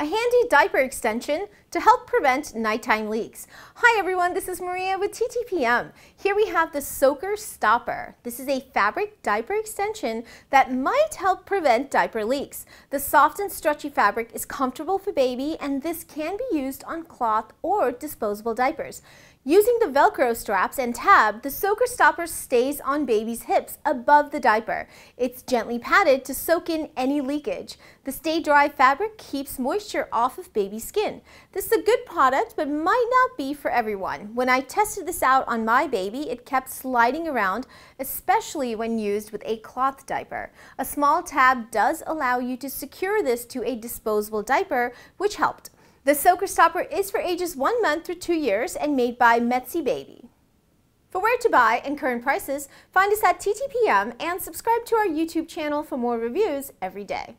a handy diaper extension to help prevent nighttime leaks. Hi everyone, this is Maria with TTPM. Here we have the Soaker Stopper. This is a fabric diaper extension that might help prevent diaper leaks. The soft and stretchy fabric is comfortable for baby and this can be used on cloth or disposable diapers. Using the Velcro straps and tab, the soaker stopper stays on baby's hips above the diaper. It's gently padded to soak in any leakage. The stay dry fabric keeps moisture off of baby's skin. This is a good product, but might not be for everyone. When I tested this out on my baby, it kept sliding around, especially when used with a cloth diaper. A small tab does allow you to secure this to a disposable diaper, which helped. The Soaker Stopper is for ages 1 month through 2 years and made by Metzi Baby. For where to buy and current prices, find us at TTPM and subscribe to our YouTube channel for more reviews every day.